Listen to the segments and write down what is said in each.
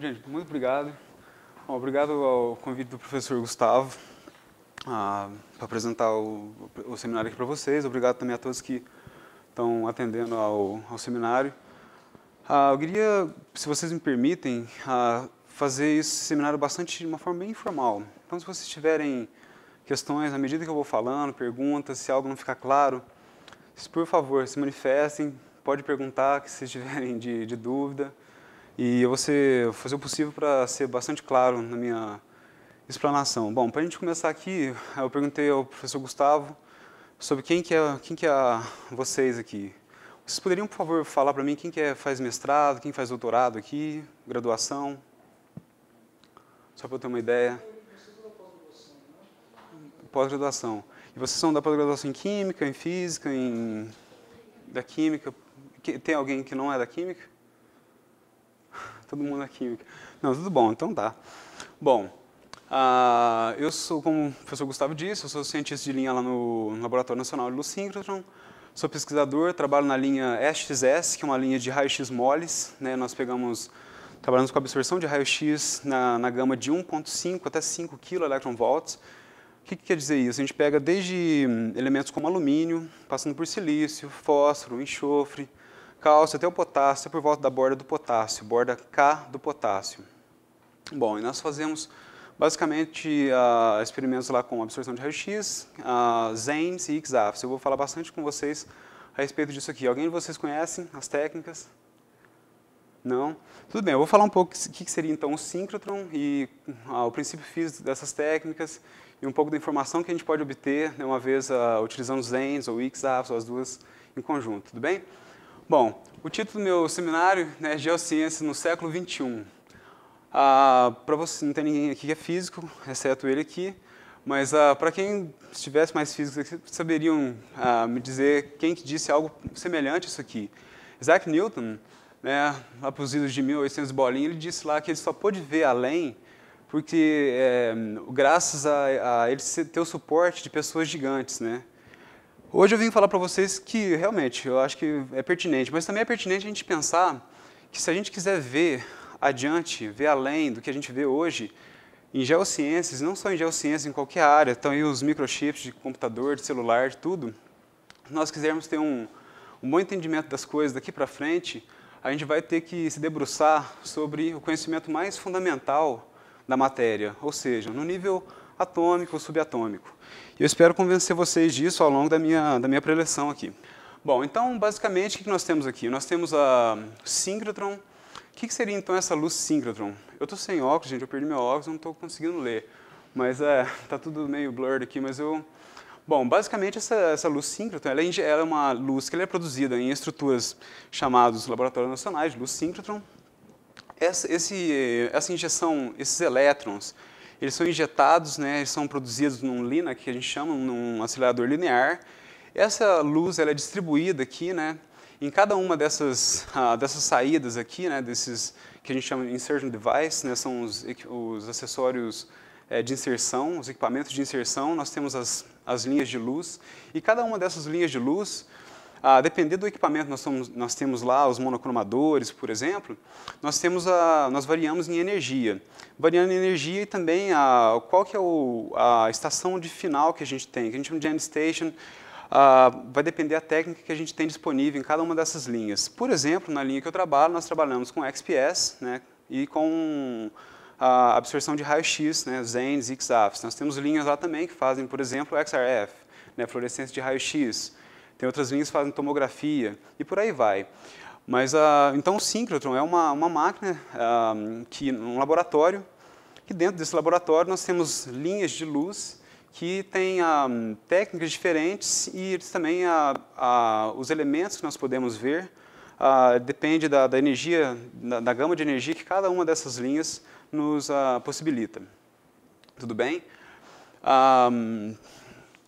Gente, muito obrigado. Bom, obrigado ao convite do professor Gustavo ah, para apresentar o, o, seminário aqui para vocês. Obrigado também a todos que estão atendendo ao, ao seminário. Ah, eu queria, se vocês me permitem, ah, fazer esse seminário bastante de uma forma bem informal. Então, se vocês tiverem questões, à medida que eu vou falando, perguntas, se algo não ficar claro, por favor, se manifestem, pode perguntar que se tiverem de, de dúvida. E eu vou ser, fazer o possível para ser bastante claro na minha explanação. Bom, para a gente começar aqui, eu perguntei ao professor Gustavo sobre quem que é, quem que é vocês aqui. Vocês poderiam, por favor, falar para mim quem que é, faz mestrado, quem faz doutorado aqui, graduação? Só para eu ter uma ideia. Pós-graduação. E vocês são da pós-graduação em Química, em Física, em... da Química. Tem alguém que não é da Química? Todo mundo é Química. Não, tudo bom, então tá. Bom, Uh, eu sou, como o professor Gustavo disse, eu sou cientista de linha lá no Laboratório Nacional de Lucíncrotron. Sou pesquisador, trabalho na linha SXS, que é uma linha de raio-x moles. Né? Nós pegamos Trabalhamos com absorção de raio-x na, na gama de 1,5 até 5 kV electron volts. O que, que quer dizer isso? A gente pega desde hum, elementos como alumínio, passando por silício, fósforo, enxofre, cálcio até o potássio, por volta da borda do potássio, borda K do potássio. Bom, e nós fazemos basicamente uh, experimentos lá com absorção de raio-x, uh, ah, ZEMS e XAFs. Eu vou falar bastante com vocês a respeito disso aqui. Alguém de vocês conhece as técnicas? Não? Tudo bem, eu vou falar um pouco o que seria então o síncrotron e ah, o princípio físico dessas técnicas e um pouco da informação que a gente pode obter né, uma vez ah, utilizando os ENDS ou XAFs, ou as duas em conjunto, tudo bem? Bom, o título do meu seminário né, é Geociência no século XXI. Ah, para você, não tem ninguém aqui que é físico, exceto ele aqui, mas ah, para quem estivesse mais físico aqui, saberiam ah, me dizer quem que disse algo semelhante a isso aqui. Isaac Newton, né, lá para os idos de 1800 bolinhas ele disse lá que ele só pôde ver além porque é, graças a, a ele ter o suporte de pessoas gigantes, né? Hoje eu vim falar para vocês que realmente eu acho que é pertinente, mas também é pertinente a gente pensar que se a gente quiser ver adiante, ver além do que a gente vê hoje, em geociências, não só em geociências, em qualquer área, estão aí os microchips de computador, de celular, de tudo, nós quisermos ter um, um bom entendimento das coisas daqui para frente, a gente vai ter que se debruçar sobre o conhecimento mais fundamental da matéria, ou seja, no nível atômico, ou subatômico. Eu espero convencer vocês disso ao longo da minha, da minha preleção aqui. Bom, então, basicamente, o que nós temos aqui? Nós temos a síncrotron. O que seria, então, essa luz síncrotron? Eu estou sem óculos, gente, eu perdi meu óculos, não estou conseguindo ler. Mas é, tá tudo meio blurred aqui, mas eu Bom, basicamente essa, essa luz síncrotron ela é, é uma luz que é produzida em estruturas chamadas laboratórios nacionais de luz síncrotron. Essa, esse, essa injeção, esses elétrons, eles são injetados, né, eles são produzidos num LINA, que a gente chama, num acelerador linear. Essa luz ela é distribuída aqui, né, em cada uma dessas, ah, dessas saídas aqui, né, desses que a gente chama de insertion device, né, são os, os acessórios é, de inserção, os equipamentos de inserção, nós temos as, as linhas de luz, e cada uma dessas linhas de luz, a ah, depender do equipamento, nós, somos, nós temos lá os monocromadores, por exemplo, nós, temos a, nós variamos em energia. Variando em energia e também a, qual que é o, a estação de final que a gente tem, que a gente chama de end station, Uh, vai depender da técnica que a gente tem disponível em cada uma dessas linhas. Por exemplo, na linha que eu trabalho, nós trabalhamos com XPS né, e com a absorção de raio-x, né, ZENS XAFs. Nós temos linhas lá também que fazem, por exemplo, XRF, né, fluorescência de raio-x. Tem outras linhas que fazem tomografia e por aí vai. Mas, a, ah, então, o síncrotron é uma, uma máquina ah, que, um laboratório, que dentro desse laboratório nós temos linhas de luz que têm ah, técnicas diferentes e também os elementos que nós podemos ver depende da, da energia, da, da gama de energia que cada uma dessas linhas nos uh, possibilita. Tudo bem? Um, ah,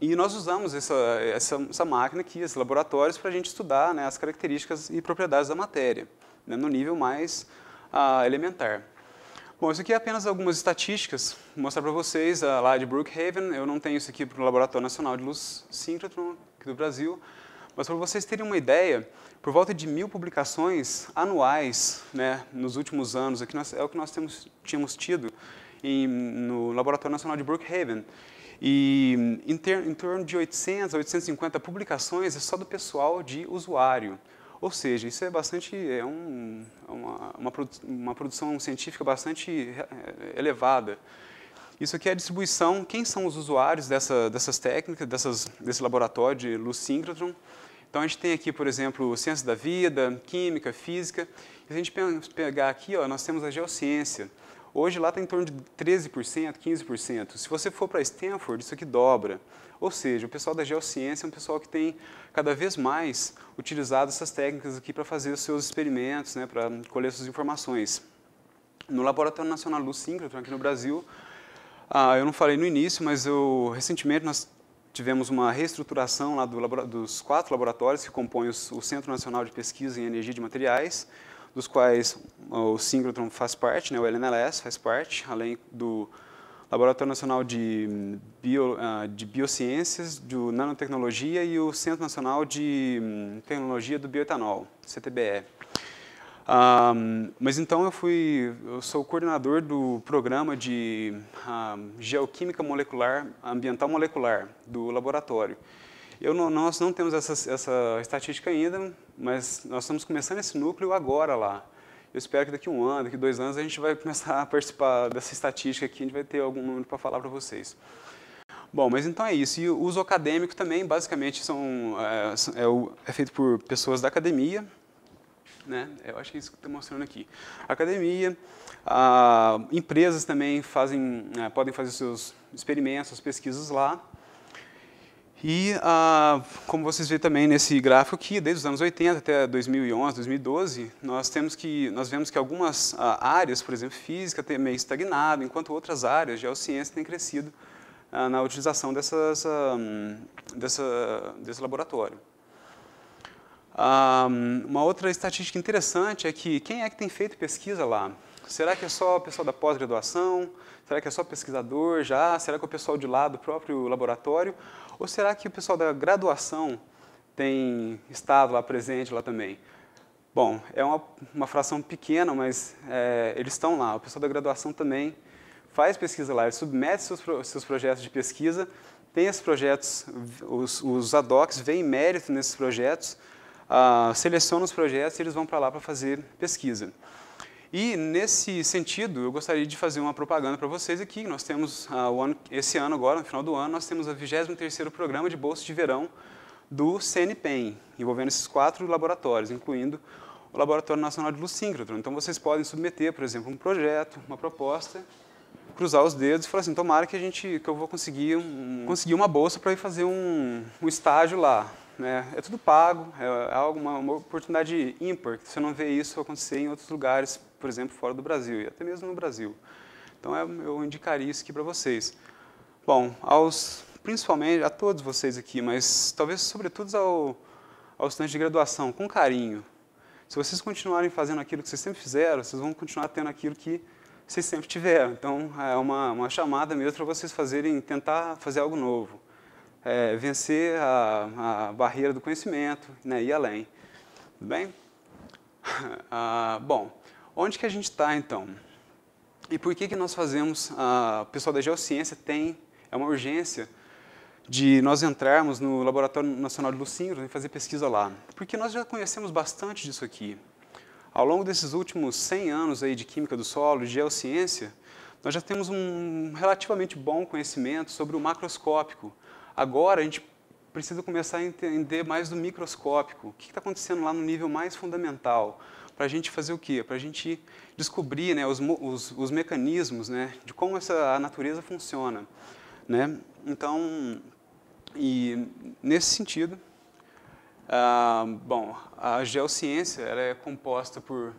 e nós usamos essa, essa, essa, máquina aqui, esses laboratórios, para a gente estudar né, as características e propriedades da matéria, né, no nível mais uh, elementar. Bom, isso aqui é apenas algumas estatísticas, vou mostrar para vocês uh, lá de Brookhaven, eu não tenho isso aqui para o Laboratório Nacional de Luz Síncrotron, aqui do Brasil, mas para vocês terem uma ideia, por volta de mil publicações anuais né, nos últimos anos, aqui é nós, é o que nós temos, tínhamos tido em, no Laboratório Nacional de Brookhaven. E em, ter, em torno de 800 a 850 publicações é só do pessoal de usuário. Ou seja, isso é bastante, é um, é uma, uma, uma produção científica bastante é, elevada. Isso aqui é a distribuição, quem são os usuários dessa, dessas técnicas, dessas, desse laboratório de luz síncrotron. Então, a gente tem aqui, por exemplo, ciência da vida, química, física. E se a gente pegar aqui, ó, nós temos a geociência. Hoje lá está em torno de 13%, 15%. Se você for para Stanford, isso aqui dobra. Ou seja, o pessoal da geociência é um pessoal que tem cada vez mais utilizado essas técnicas aqui para fazer os seus experimentos, né, para colher suas informações. No Laboratório Nacional Luz Síncrotron, aqui no Brasil, ah, eu não falei no início, mas eu, recentemente nós tivemos uma reestruturação lá do, dos quatro laboratórios que compõem o, Centro Nacional de Pesquisa em Energia de Materiais, dos quais o Synchrotron faz parte, né, o LNLS faz parte, além do Laboratório Nacional de, Bio, ah, de Biociências, Nanotecnologia e o Centro Nacional de hum, Tecnologia do Bioetanol, CTBE. Um, mas então eu fui, eu sou coordenador do programa de um, geoquímica molecular, ambiental molecular do laboratório. Eu não, nós não temos essa, essa estatística ainda, mas nós estamos começando esse núcleo agora lá. Eu espero que daqui um ano, daqui dois anos, a gente vai começar a participar dessa estatística aqui, a gente vai ter algum número para falar para vocês. Bom, mas então é isso. E o uso acadêmico também, basicamente, são, é, é, é feito por pessoas da academia, né? Eu acho que é isso que estou mostrando aqui. Academia, ah, empresas também fazem, né, podem fazer seus experimentos, suas pesquisas lá. E, ah, como vocês vêem também nesse gráfico aqui, desde os anos 80 até 2011, 2012, nós, temos que, nós vemos que algumas ah, áreas, por exemplo, física, têm meio estagnado, enquanto outras áreas, geociência, têm crescido ah, na utilização dessas, ah, hum, dessa, desse laboratório. Um, uma outra estatística interessante é que quem é que tem feito pesquisa lá? Será que é só o pessoal da pós-graduação? Será que é só pesquisador já? Será que é o pessoal de lá do próprio laboratório? Ou será que o pessoal da graduação tem estado lá presente lá também? Bom, é uma, uma fração pequena, mas é, eles estão lá. O pessoal da graduação também faz pesquisa lá, ele submete seus, seus projetos de pesquisa, tem esses projetos, os, os ad hocs veem mérito nesses projetos, selecionam ah, seleciona os projetos e eles vão para lá para fazer pesquisa. E, nesse sentido, eu gostaria de fazer uma propaganda para vocês aqui. Nós temos, uh, ano, esse ano agora, no final do ano, nós temos o 23º Programa de Bolsa de Verão do CNPEM, envolvendo esses quatro laboratórios, incluindo o Laboratório Nacional de Luz Síncrotron. Então, vocês podem submeter, por exemplo, um projeto, uma proposta, cruzar os dedos e falar assim, tomara que, a gente, que eu vou conseguir, um, conseguir uma bolsa para ir fazer um, um estágio lá né? é tudo pago, é, é algo, uma, uma oportunidade ímpar, que você não vê isso acontecer em outros lugares, por exemplo, fora do Brasil, e até mesmo no Brasil. Então é, eu indicaria isso aqui para vocês. Bom, aos, principalmente a todos vocês aqui, mas talvez sobretudo aos ao de graduação, com carinho. Se vocês continuarem fazendo aquilo que vocês sempre fizeram, vocês vão continuar tendo aquilo que vocês sempre tiveram. Então, é uma, uma chamada mesmo para vocês fazerem, tentar fazer algo novo é, vencer a, a, barreira do conhecimento né, e além. Tudo bem? ah, bom, onde que a gente está então? E por que, que nós fazemos, ah, o pessoal da Geociência tem, é uma urgência de nós entrarmos no Laboratório Nacional de Lucíndros e né, fazer pesquisa lá. Porque nós já conhecemos bastante disso aqui. Ao longo desses últimos 100 anos aí de Química do Solo, de Geociência, nós já temos um relativamente bom conhecimento sobre o macroscópico, Agora a gente precisa começar a entender mais do microscópico, o que está acontecendo lá no nível mais fundamental, para a gente fazer o quê? Para a gente descobrir né, os, os, os, mecanismos né, de como essa, a natureza funciona. Né? Então, e nesse sentido, ah, bom, a geociência ela é composta por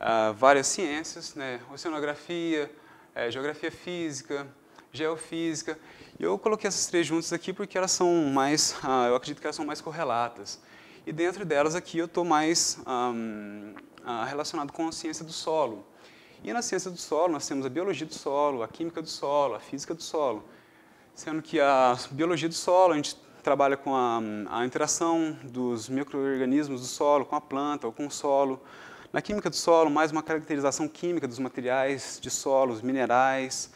ah, várias ciências, né? oceanografia, eh, geografia física, geofísica. E eu coloquei essas três juntas aqui porque elas são mais, ah, eu acredito que elas são mais correlatas. E dentro delas aqui eu estou mais ah, relacionado com a ciência do solo. E na ciência do solo nós temos a biologia do solo, a química do solo, a física do solo. Sendo que a biologia do solo a gente trabalha com a, a interação dos micro-organismos do solo com a planta ou com o solo. Na química do solo, mais uma caracterização química dos materiais de solos, minerais,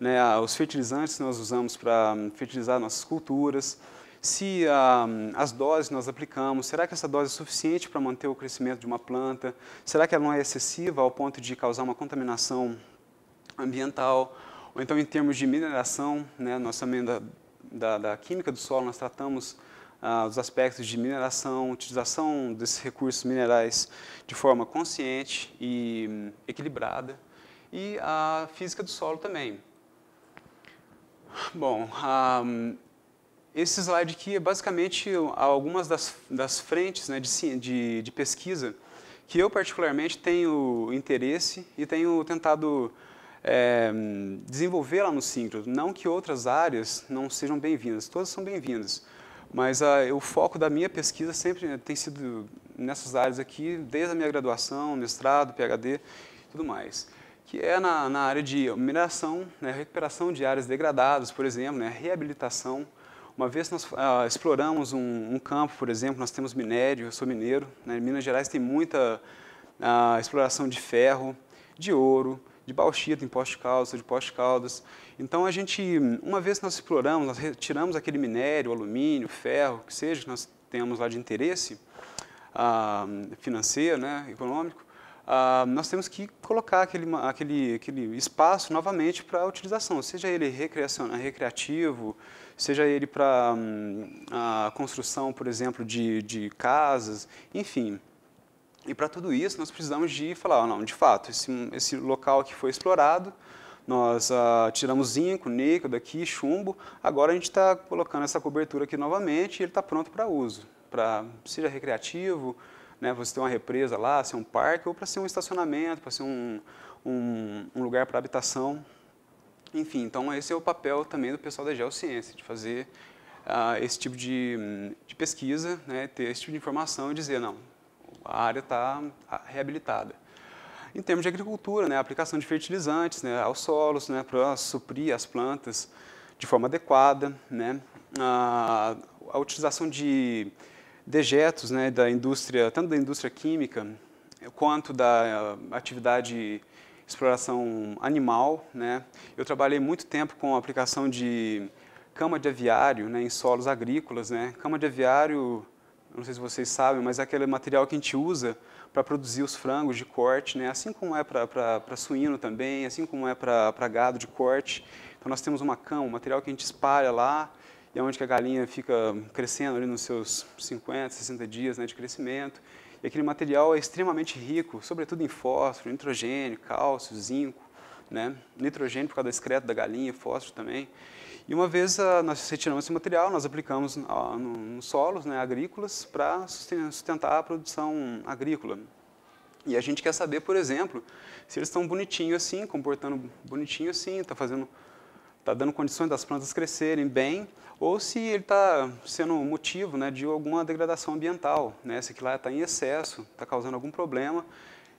né, os fertilizantes que nós usamos para hum, fertilizar nossas culturas, se ah, hum, as doses que nós aplicamos, será que essa dose é suficiente para manter o crescimento de uma planta? Será que ela não é excessiva ao ponto de causar uma contaminação ambiental? Ou então, em termos de mineração, né, nós também da, da, da química do solo, nós tratamos ah, os aspectos de mineração, utilização desses recursos minerais de forma consciente e hum, equilibrada. E a física do solo também. Bom, um, esse slide aqui é basicamente algumas das, das frentes né, de, de, de, pesquisa que eu particularmente tenho interesse e tenho tentado é, desenvolver lá no Syncro. Não que outras áreas não sejam bem-vindas, todas são bem-vindas, mas a, ah, o foco da minha pesquisa sempre né, tem sido nessas áreas aqui, desde a minha graduação, mestrado, PhD, tudo mais que é na, na área de mineração, né, recuperação de áreas degradadas, por exemplo, né, reabilitação. Uma vez nós ah, exploramos um, um, campo, por exemplo, nós temos minério, eu sou mineiro, né, em Minas Gerais tem muita ah, exploração de ferro, de ouro, de bauxita em Poste Caldas, de Poste Caldas. Então a gente, uma vez que nós exploramos, nós retiramos aquele minério, alumínio, ferro, que seja que nós tenhamos lá de interesse ah, financeiro, né, econômico, ah, nós temos que colocar aquele, aquele, aquele espaço novamente para a utilização, seja ele recreativo, seja ele para hum, a construção, por exemplo, de, de casas, enfim. E para tudo isso, nós precisamos de falar, oh, não, de fato, esse, esse local que foi explorado, nós ah, tiramos zinco, níquel daqui, chumbo, agora a gente está colocando essa cobertura aqui novamente e ele está pronto para uso, para seja recreativo, né, você ter uma represa lá, ser um parque, ou para ser um estacionamento, para ser um, um, um lugar para habitação. Enfim, então esse é o papel também do pessoal da geociência, de fazer ah, esse tipo de, de pesquisa, né, ter esse tipo de informação e dizer, não, a área está tá reabilitada. Em termos de agricultura, né, a aplicação de fertilizantes né, aos solos, né, para suprir as plantas de forma adequada, né, a, ah, a utilização de dejetos né, da indústria, tanto da indústria química quanto da eh, atividade exploração animal. Né? Eu trabalhei muito tempo com a aplicação de cama de aviário né, em solos agrícolas. Né? Cama de aviário, não sei se vocês sabem, mas é aquele material que a gente usa para produzir os frangos de corte, né? assim como é para suíno também, assim como é para gado de corte. Então nós temos uma cama, um material que a gente espalha lá e é onde que a galinha fica crescendo ali nos seus 50, 60 dias né, de crescimento. E aquele material é extremamente rico, sobretudo em fósforo, nitrogênio, cálcio, zinco, né? nitrogênio por causa do excreto da galinha, fósforo também. E uma vez a, ah, nós retiramos esse material, nós aplicamos ah, nos no, solos né, agrícolas para sustentar a produção agrícola. E a gente quer saber, por exemplo, se eles estão bonitinho assim, comportando bonitinho assim, está fazendo, tá dando condições das plantas crescerem bem, ou se ele está sendo motivo né, de alguma degradação ambiental, né, se aquilo lá está em excesso, está causando algum problema,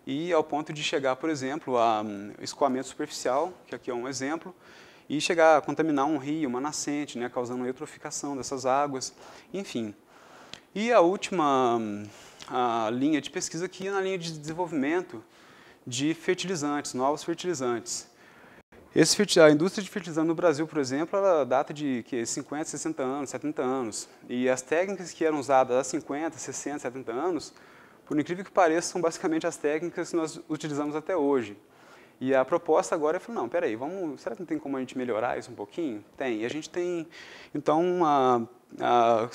e ao ponto de chegar, por exemplo, a hum, escoamento superficial, que aqui é um exemplo, e chegar a contaminar um rio, uma nascente, né, causando eutroficação dessas águas, enfim. E a última hum, a linha de pesquisa aqui é na linha de desenvolvimento de fertilizantes, novos fertilizantes. Esse, a indústria de fertilizante no Brasil, por exemplo, ela data de que, 50, 60 anos, 70 anos. E as técnicas que eram usadas há 50, 60, 70 anos, por incrível que pareça, são basicamente as técnicas que nós utilizamos até hoje. E a proposta agora é falar, não, peraí, vamos, será que não tem como a gente melhorar isso um pouquinho? Tem. E a gente tem, então, uma, a,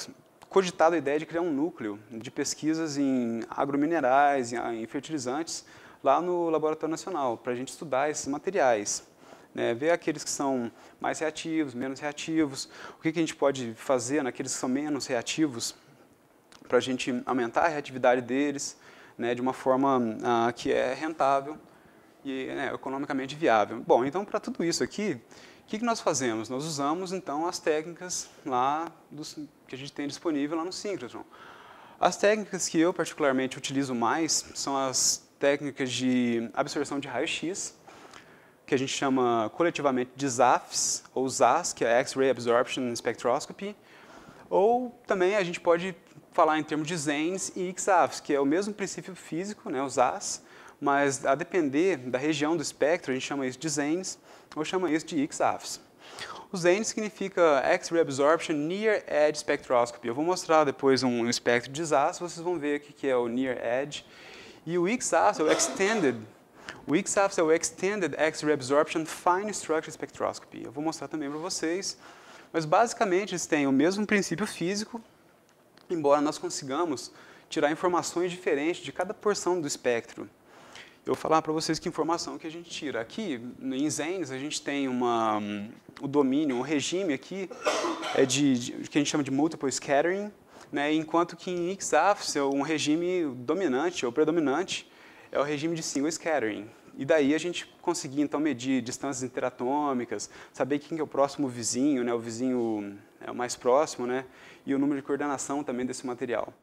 cogitado a ideia de criar um núcleo de pesquisas em agrominerais, em, em fertilizantes, lá no Laboratório Nacional, para a gente estudar esses materiais né? ver aqueles que são mais reativos, menos reativos, o que, que a gente pode fazer naqueles que são menos reativos para a gente aumentar a reatividade deles né? de uma forma ah, que é rentável e né, economicamente viável. Bom, então para tudo isso aqui, o que, que nós fazemos? Nós usamos então as técnicas lá dos, que a gente tem disponível lá no Synchrotron. As técnicas que eu particularmente utilizo mais são as técnicas de absorção de raio-x, que a gente chama coletivamente de ZAFs, ou ZAS, que é X-Ray Absorption Spectroscopy, ou também a gente pode falar em termos de ZENS e XAFs, que é o mesmo princípio físico, né, os AS, mas a depender da região do espectro, a gente chama isso de ZENS ou chama isso de XAFs. O ZENS significa X-Ray Absorption Near Edge Spectroscopy. Eu vou mostrar depois um espectro de ZAS, vocês vão ver o que é o Near Edge. E o XAFs é o Extended o XAFS é o Extended X-ray Absorption Fine Structure Spectroscopy. Eu vou mostrar também para vocês. Mas basicamente eles têm o mesmo princípio físico, embora nós consigamos tirar informações diferentes de cada porção do espectro. Eu vou falar para vocês que informação que a gente tira. Aqui, em Zenes, a gente tem uma, um, o domínio, o um regime aqui, é de, de, que a gente chama de multiple scattering, né, enquanto que em XAFS, um regime dominante ou predominante, é o regime de single scattering. E daí a gente conseguia, então, medir distâncias interatômicas, saber quem é o próximo vizinho, né, o vizinho é o mais próximo, né, e o número de coordenação também desse material.